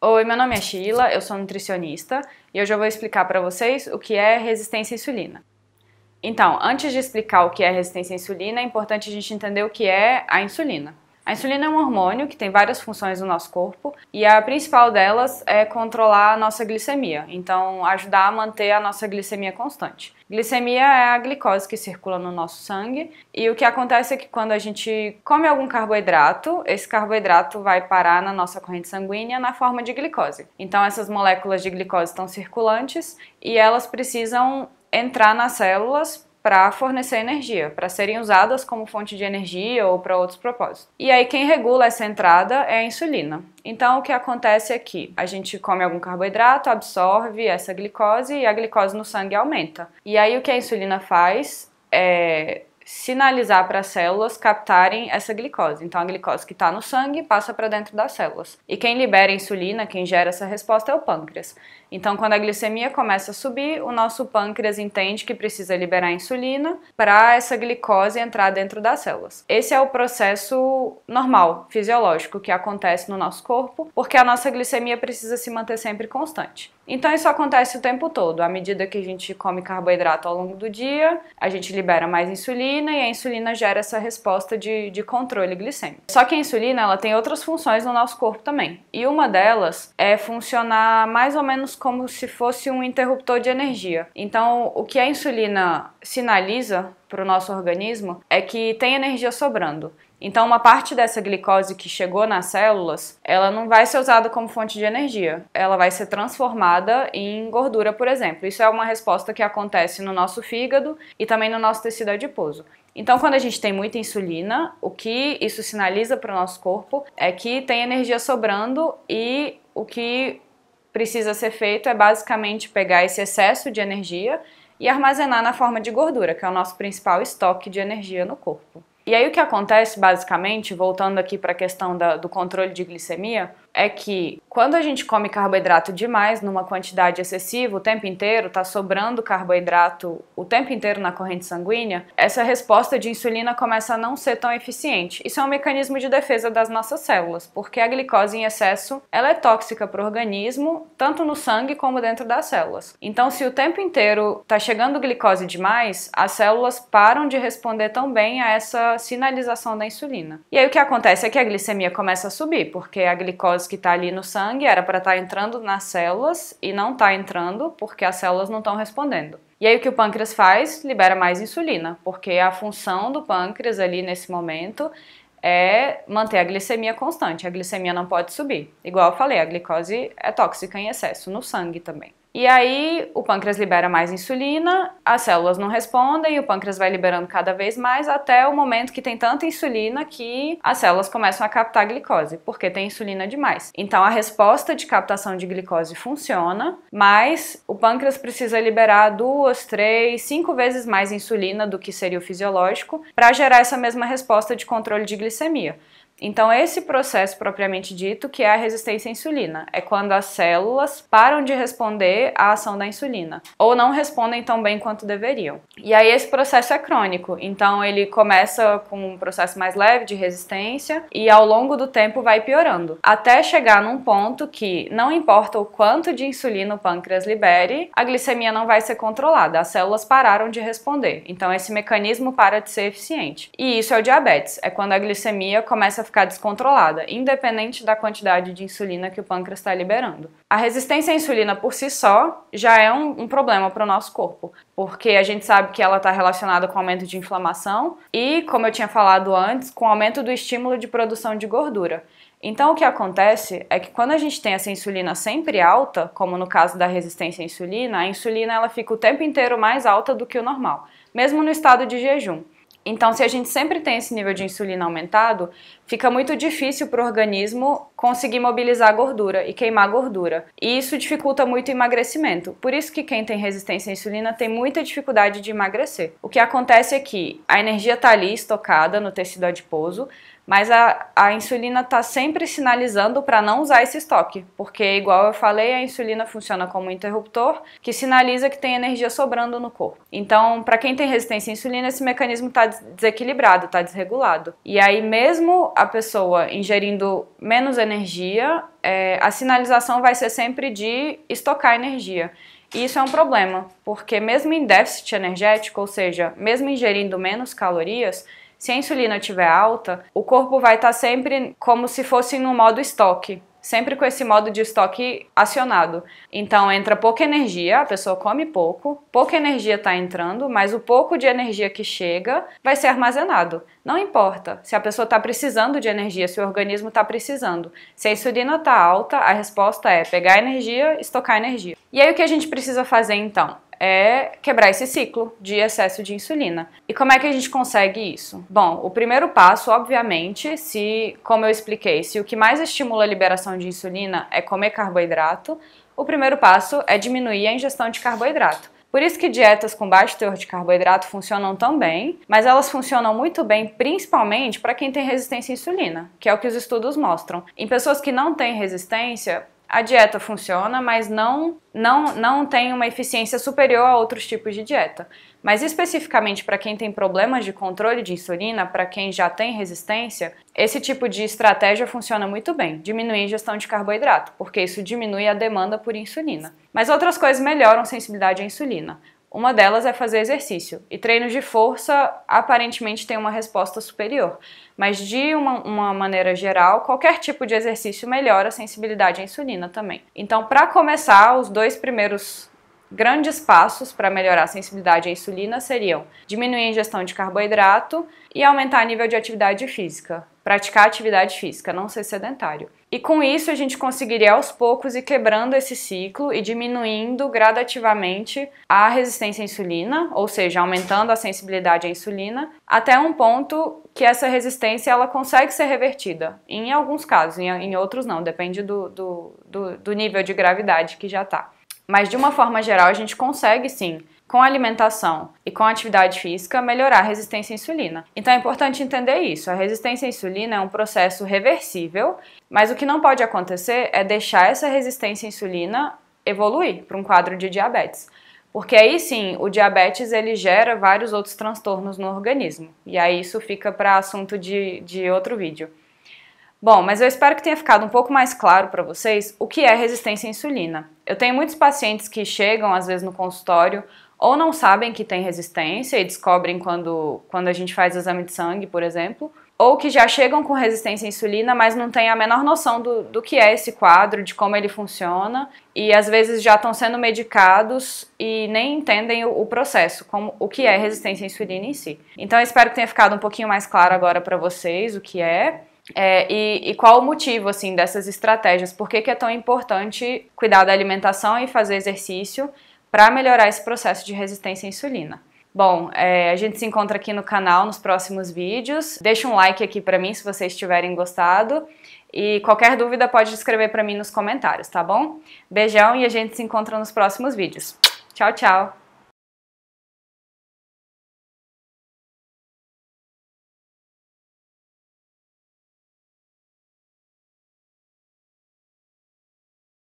Oi, meu nome é Sheila, eu sou nutricionista e hoje eu vou explicar para vocês o que é resistência à insulina. Então, antes de explicar o que é resistência à insulina, é importante a gente entender o que é a insulina. A insulina é um hormônio que tem várias funções no nosso corpo e a principal delas é controlar a nossa glicemia, então ajudar a manter a nossa glicemia constante. Glicemia é a glicose que circula no nosso sangue e o que acontece é que quando a gente come algum carboidrato, esse carboidrato vai parar na nossa corrente sanguínea na forma de glicose. Então essas moléculas de glicose estão circulantes e elas precisam entrar nas células para fornecer energia, para serem usadas como fonte de energia ou para outros propósitos. E aí quem regula essa entrada é a insulina. Então o que acontece é que a gente come algum carboidrato, absorve essa glicose e a glicose no sangue aumenta. E aí o que a insulina faz é sinalizar para as células captarem essa glicose. Então, a glicose que está no sangue passa para dentro das células. E quem libera insulina, quem gera essa resposta, é o pâncreas. Então, quando a glicemia começa a subir, o nosso pâncreas entende que precisa liberar insulina para essa glicose entrar dentro das células. Esse é o processo normal, fisiológico, que acontece no nosso corpo, porque a nossa glicemia precisa se manter sempre constante. Então isso acontece o tempo todo. À medida que a gente come carboidrato ao longo do dia, a gente libera mais insulina e a insulina gera essa resposta de, de controle glicêmico. Só que a insulina ela tem outras funções no nosso corpo também. E uma delas é funcionar mais ou menos como se fosse um interruptor de energia. Então o que a insulina sinaliza para o nosso organismo é que tem energia sobrando. Então, uma parte dessa glicose que chegou nas células, ela não vai ser usada como fonte de energia. Ela vai ser transformada em gordura, por exemplo. Isso é uma resposta que acontece no nosso fígado e também no nosso tecido adiposo. Então, quando a gente tem muita insulina, o que isso sinaliza para o nosso corpo é que tem energia sobrando e o que precisa ser feito é basicamente pegar esse excesso de energia e armazenar na forma de gordura, que é o nosso principal estoque de energia no corpo. E aí o que acontece basicamente, voltando aqui para a questão da, do controle de glicemia, é que quando a gente come carboidrato demais, numa quantidade excessiva, o tempo inteiro, está sobrando carboidrato o tempo inteiro na corrente sanguínea, essa resposta de insulina começa a não ser tão eficiente. Isso é um mecanismo de defesa das nossas células, porque a glicose em excesso ela é tóxica para o organismo, tanto no sangue como dentro das células. Então, se o tempo inteiro está chegando glicose demais, as células param de responder tão bem a essa sinalização da insulina. E aí o que acontece é que a glicemia começa a subir, porque a glicose que está ali no sangue sangue era para estar tá entrando nas células e não está entrando porque as células não estão respondendo. E aí o que o pâncreas faz? Libera mais insulina, porque a função do pâncreas ali nesse momento é manter a glicemia constante. A glicemia não pode subir. Igual eu falei, a glicose é tóxica em excesso no sangue também. E aí o pâncreas libera mais insulina, as células não respondem, o pâncreas vai liberando cada vez mais até o momento que tem tanta insulina que as células começam a captar glicose, porque tem insulina demais. Então a resposta de captação de glicose funciona, mas o pâncreas precisa liberar duas, três, cinco vezes mais insulina do que seria o fisiológico para gerar essa mesma resposta de controle de glicemia. Então, esse processo propriamente dito, que é a resistência à insulina, é quando as células param de responder à ação da insulina, ou não respondem tão bem quanto deveriam. E aí, esse processo é crônico, então ele começa com um processo mais leve de resistência e ao longo do tempo vai piorando, até chegar num ponto que, não importa o quanto de insulina o pâncreas libere, a glicemia não vai ser controlada, as células pararam de responder, então esse mecanismo para de ser eficiente. E isso é o diabetes, é quando a glicemia começa ficar descontrolada, independente da quantidade de insulina que o pâncreas está liberando. A resistência à insulina por si só já é um, um problema para o nosso corpo, porque a gente sabe que ela está relacionada com aumento de inflamação e, como eu tinha falado antes, com aumento do estímulo de produção de gordura. Então, o que acontece é que quando a gente tem essa insulina sempre alta, como no caso da resistência à insulina, a insulina ela fica o tempo inteiro mais alta do que o normal, mesmo no estado de jejum. Então, se a gente sempre tem esse nível de insulina aumentado, fica muito difícil para o organismo conseguir mobilizar gordura e queimar gordura. E isso dificulta muito o emagrecimento. Por isso que quem tem resistência à insulina tem muita dificuldade de emagrecer. O que acontece é que a energia está ali estocada no tecido adiposo, mas a, a insulina está sempre sinalizando para não usar esse estoque, porque, igual eu falei, a insulina funciona como um interruptor que sinaliza que tem energia sobrando no corpo. Então, para quem tem resistência à insulina, esse mecanismo está desequilibrado, está desregulado. E aí, mesmo a pessoa ingerindo menos energia, energia, é, a sinalização vai ser sempre de estocar energia. E isso é um problema, porque mesmo em déficit energético, ou seja, mesmo ingerindo menos calorias, se a insulina estiver alta, o corpo vai estar sempre como se fosse no modo estoque sempre com esse modo de estoque acionado. Então entra pouca energia, a pessoa come pouco, pouca energia está entrando, mas o pouco de energia que chega vai ser armazenado. Não importa se a pessoa está precisando de energia, se o organismo está precisando. Se a insulina está alta, a resposta é pegar energia, estocar energia. E aí o que a gente precisa fazer então? é quebrar esse ciclo de excesso de insulina. E como é que a gente consegue isso? Bom, o primeiro passo, obviamente, se, como eu expliquei, se o que mais estimula a liberação de insulina é comer carboidrato, o primeiro passo é diminuir a ingestão de carboidrato. Por isso que dietas com baixo teor de carboidrato funcionam tão bem, mas elas funcionam muito bem principalmente para quem tem resistência à insulina, que é o que os estudos mostram. Em pessoas que não têm resistência, a dieta funciona, mas não, não, não tem uma eficiência superior a outros tipos de dieta. Mas especificamente para quem tem problemas de controle de insulina, para quem já tem resistência, esse tipo de estratégia funciona muito bem, diminuir a ingestão de carboidrato, porque isso diminui a demanda por insulina. Mas outras coisas melhoram sensibilidade à insulina. Uma delas é fazer exercício, e treinos de força aparentemente tem uma resposta superior, mas de uma, uma maneira geral, qualquer tipo de exercício melhora a sensibilidade à insulina também. Então, para começar, os dois primeiros Grandes passos para melhorar a sensibilidade à insulina seriam diminuir a ingestão de carboidrato e aumentar o nível de atividade física, praticar atividade física, não ser sedentário. E com isso a gente conseguiria aos poucos ir quebrando esse ciclo e diminuindo gradativamente a resistência à insulina, ou seja, aumentando a sensibilidade à insulina, até um ponto que essa resistência ela consegue ser revertida. Em alguns casos, em outros não, depende do, do, do, do nível de gravidade que já está. Mas de uma forma geral, a gente consegue sim com a alimentação e com a atividade física, melhorar a resistência à insulina. Então é importante entender isso. A resistência à insulina é um processo reversível, mas o que não pode acontecer é deixar essa resistência à insulina evoluir para um quadro de diabetes. Porque aí sim, o diabetes ele gera vários outros transtornos no organismo. E aí isso fica para assunto de, de outro vídeo. Bom, mas eu espero que tenha ficado um pouco mais claro para vocês o que é resistência à insulina. Eu tenho muitos pacientes que chegam, às vezes, no consultório ou não sabem que tem resistência e descobrem quando, quando a gente faz o exame de sangue, por exemplo, ou que já chegam com resistência à insulina, mas não têm a menor noção do, do que é esse quadro, de como ele funciona, e às vezes já estão sendo medicados e nem entendem o, o processo, como o que é resistência à insulina em si. Então, eu espero que tenha ficado um pouquinho mais claro agora para vocês o que é. É, e, e, qual o motivo assim dessas estratégias? Por que, que é tão importante cuidar da alimentação e fazer exercício para melhorar esse processo de resistência à insulina? Bom, é, a gente se encontra aqui no canal nos próximos vídeos. Deixa um like aqui para mim se vocês tiverem gostado. E qualquer dúvida pode escrever para mim nos comentários, tá bom? Beijão e a gente se encontra nos próximos vídeos. Tchau, tchau!